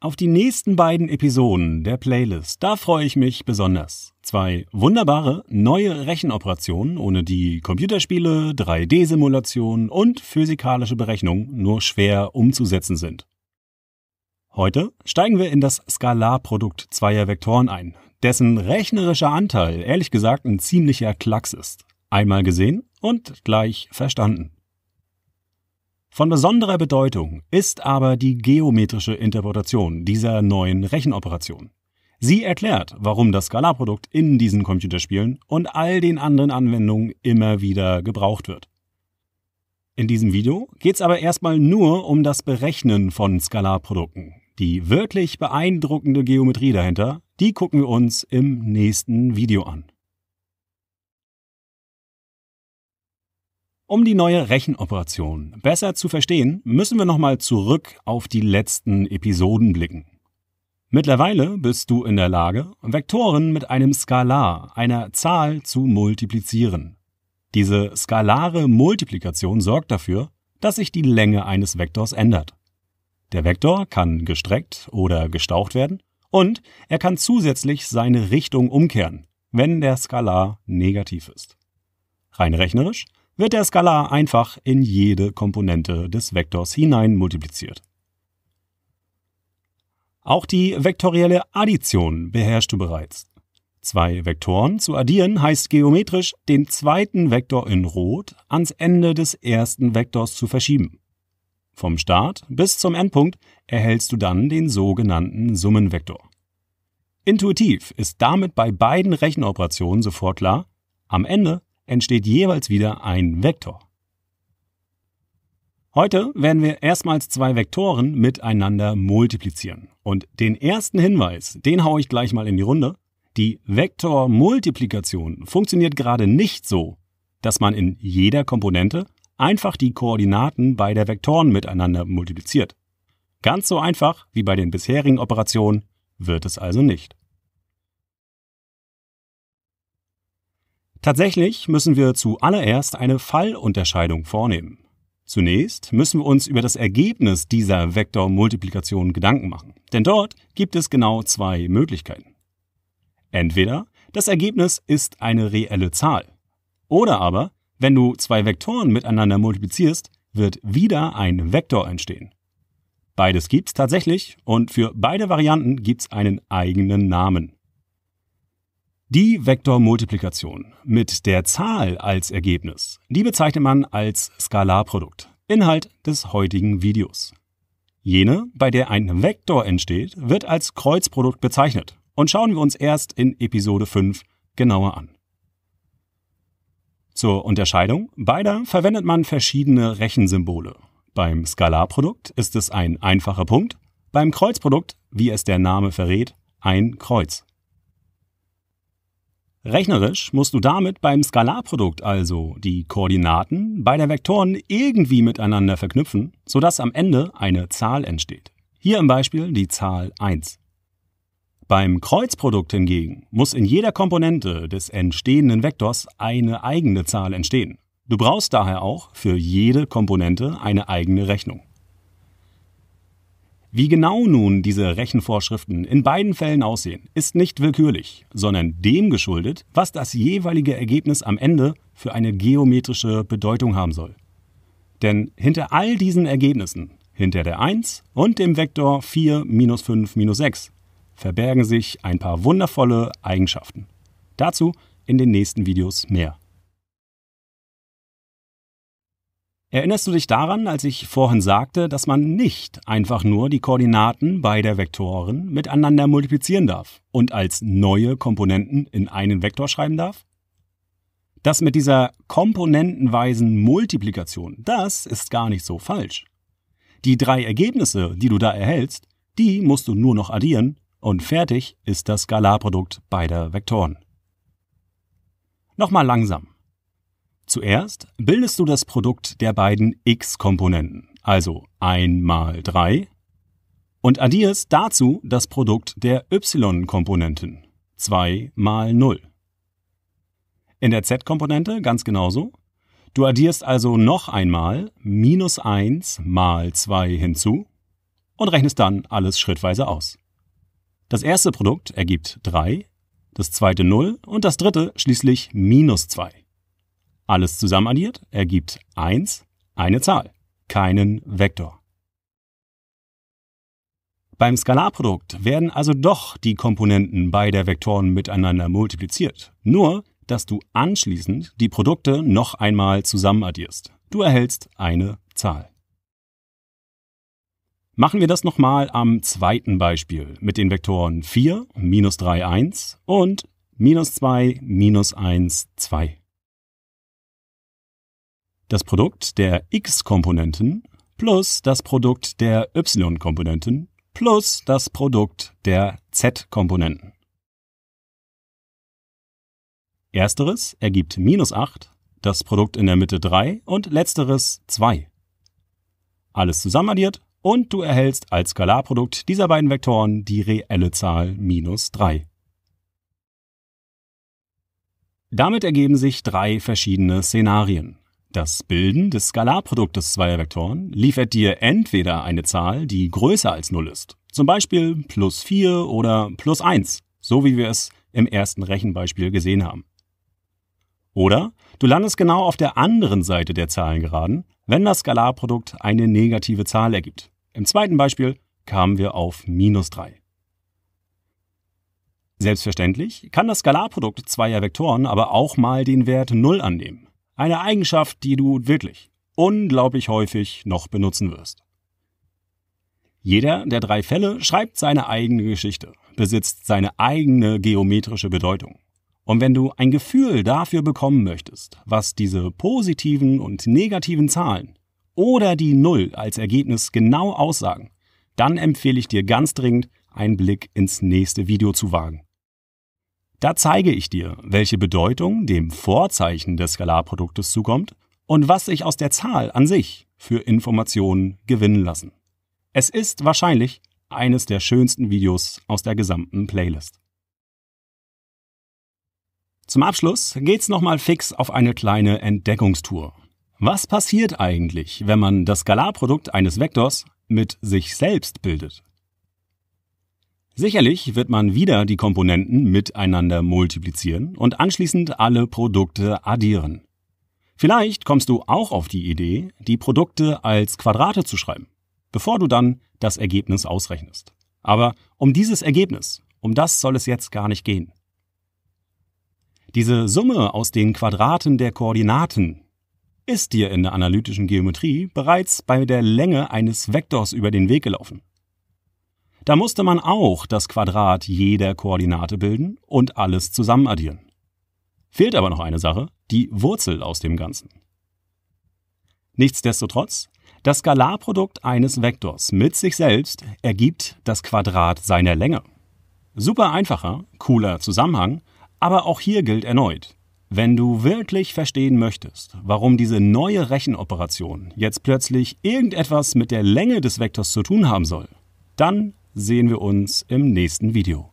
Auf die nächsten beiden Episoden der Playlist, da freue ich mich besonders. Zwei wunderbare neue Rechenoperationen, ohne die Computerspiele, 3D-Simulationen und physikalische Berechnungen nur schwer umzusetzen sind. Heute steigen wir in das Skalarprodukt zweier Vektoren ein, dessen rechnerischer Anteil ehrlich gesagt ein ziemlicher Klacks ist. Einmal gesehen und gleich verstanden. Von besonderer Bedeutung ist aber die geometrische Interpretation dieser neuen Rechenoperation. Sie erklärt, warum das Skalarprodukt in diesen Computerspielen und all den anderen Anwendungen immer wieder gebraucht wird. In diesem Video geht es aber erstmal nur um das Berechnen von Skalarprodukten. Die wirklich beeindruckende Geometrie dahinter, die gucken wir uns im nächsten Video an. Um die neue Rechenoperation besser zu verstehen, müssen wir nochmal zurück auf die letzten Episoden blicken. Mittlerweile bist du in der Lage, Vektoren mit einem Skalar, einer Zahl, zu multiplizieren. Diese skalare Multiplikation sorgt dafür, dass sich die Länge eines Vektors ändert. Der Vektor kann gestreckt oder gestaucht werden und er kann zusätzlich seine Richtung umkehren, wenn der Skalar negativ ist. Rein rechnerisch wird der Skalar einfach in jede Komponente des Vektors hinein multipliziert. Auch die vektorielle Addition beherrschst du bereits. Zwei Vektoren zu addieren heißt geometrisch, den zweiten Vektor in Rot ans Ende des ersten Vektors zu verschieben. Vom Start bis zum Endpunkt erhältst du dann den sogenannten Summenvektor. Intuitiv ist damit bei beiden Rechenoperationen sofort klar, am Ende entsteht jeweils wieder ein Vektor. Heute werden wir erstmals zwei Vektoren miteinander multiplizieren. Und den ersten Hinweis, den haue ich gleich mal in die Runde. Die Vektormultiplikation funktioniert gerade nicht so, dass man in jeder Komponente einfach die Koordinaten beider Vektoren miteinander multipliziert. Ganz so einfach wie bei den bisherigen Operationen wird es also nicht. Tatsächlich müssen wir zuallererst eine Fallunterscheidung vornehmen. Zunächst müssen wir uns über das Ergebnis dieser Vektormultiplikation Gedanken machen, denn dort gibt es genau zwei Möglichkeiten. Entweder das Ergebnis ist eine reelle Zahl, oder aber, wenn du zwei Vektoren miteinander multiplizierst, wird wieder ein Vektor entstehen. Beides gibt's tatsächlich und für beide Varianten gibt's einen eigenen Namen. Die Vektormultiplikation mit der Zahl als Ergebnis, die bezeichnet man als Skalarprodukt, Inhalt des heutigen Videos. Jene, bei der ein Vektor entsteht, wird als Kreuzprodukt bezeichnet und schauen wir uns erst in Episode 5 genauer an. Zur Unterscheidung beider verwendet man verschiedene Rechensymbole. Beim Skalarprodukt ist es ein einfacher Punkt, beim Kreuzprodukt, wie es der Name verrät, ein Kreuz. Rechnerisch musst du damit beim Skalarprodukt also die Koordinaten beider Vektoren irgendwie miteinander verknüpfen, sodass am Ende eine Zahl entsteht. Hier im Beispiel die Zahl 1. Beim Kreuzprodukt hingegen muss in jeder Komponente des entstehenden Vektors eine eigene Zahl entstehen. Du brauchst daher auch für jede Komponente eine eigene Rechnung. Wie genau nun diese Rechenvorschriften in beiden Fällen aussehen, ist nicht willkürlich, sondern dem geschuldet, was das jeweilige Ergebnis am Ende für eine geometrische Bedeutung haben soll. Denn hinter all diesen Ergebnissen, hinter der 1 und dem Vektor 4 minus 5 minus 6, verbergen sich ein paar wundervolle Eigenschaften. Dazu in den nächsten Videos mehr. Erinnerst du dich daran, als ich vorhin sagte, dass man nicht einfach nur die Koordinaten beider Vektoren miteinander multiplizieren darf und als neue Komponenten in einen Vektor schreiben darf? Das mit dieser komponentenweisen Multiplikation, das ist gar nicht so falsch. Die drei Ergebnisse, die du da erhältst, die musst du nur noch addieren und fertig ist das Skalarprodukt beider Vektoren. Nochmal langsam. Zuerst bildest du das Produkt der beiden x-Komponenten, also 1 mal 3, und addierst dazu das Produkt der y-Komponenten, 2 mal 0. In der z-Komponente ganz genauso. Du addierst also noch einmal minus 1 mal 2 hinzu und rechnest dann alles schrittweise aus. Das erste Produkt ergibt 3, das zweite 0 und das dritte schließlich minus 2. Alles zusammen addiert ergibt 1, eine Zahl, keinen Vektor. Beim Skalarprodukt werden also doch die Komponenten beider Vektoren miteinander multipliziert, nur dass du anschließend die Produkte noch einmal zusammenaddierst. Du erhältst eine Zahl. Machen wir das nochmal am zweiten Beispiel mit den Vektoren 4, minus 3, 1 und minus 2, minus 1, 2 das Produkt der x-Komponenten plus das Produkt der y-Komponenten plus das Produkt der z-Komponenten. Ersteres ergibt minus 8, das Produkt in der Mitte 3 und letzteres 2. Alles zusammenaddiert und du erhältst als Skalarprodukt dieser beiden Vektoren die reelle Zahl minus 3. Damit ergeben sich drei verschiedene Szenarien. Das Bilden des Skalarproduktes zweier Vektoren liefert dir entweder eine Zahl, die größer als 0 ist, zum Beispiel plus 4 oder plus 1, so wie wir es im ersten Rechenbeispiel gesehen haben. Oder du landest genau auf der anderen Seite der Zahlengeraden, wenn das Skalarprodukt eine negative Zahl ergibt. Im zweiten Beispiel kamen wir auf minus 3. Selbstverständlich kann das Skalarprodukt zweier Vektoren aber auch mal den Wert 0 annehmen. Eine Eigenschaft, die du wirklich unglaublich häufig noch benutzen wirst. Jeder der drei Fälle schreibt seine eigene Geschichte, besitzt seine eigene geometrische Bedeutung. Und wenn du ein Gefühl dafür bekommen möchtest, was diese positiven und negativen Zahlen oder die Null als Ergebnis genau aussagen, dann empfehle ich dir ganz dringend, einen Blick ins nächste Video zu wagen. Da zeige ich dir, welche Bedeutung dem Vorzeichen des Skalarproduktes zukommt und was sich aus der Zahl an sich für Informationen gewinnen lassen. Es ist wahrscheinlich eines der schönsten Videos aus der gesamten Playlist. Zum Abschluss geht's nochmal fix auf eine kleine Entdeckungstour. Was passiert eigentlich, wenn man das Skalarprodukt eines Vektors mit sich selbst bildet? Sicherlich wird man wieder die Komponenten miteinander multiplizieren und anschließend alle Produkte addieren. Vielleicht kommst du auch auf die Idee, die Produkte als Quadrate zu schreiben, bevor du dann das Ergebnis ausrechnest. Aber um dieses Ergebnis, um das soll es jetzt gar nicht gehen. Diese Summe aus den Quadraten der Koordinaten ist dir in der analytischen Geometrie bereits bei der Länge eines Vektors über den Weg gelaufen. Da musste man auch das Quadrat jeder Koordinate bilden und alles zusammenaddieren. Fehlt aber noch eine Sache, die Wurzel aus dem Ganzen. Nichtsdestotrotz, das Skalarprodukt eines Vektors mit sich selbst ergibt das Quadrat seiner Länge. Super einfacher, cooler Zusammenhang, aber auch hier gilt erneut, wenn du wirklich verstehen möchtest, warum diese neue Rechenoperation jetzt plötzlich irgendetwas mit der Länge des Vektors zu tun haben soll, dann sehen wir uns im nächsten Video.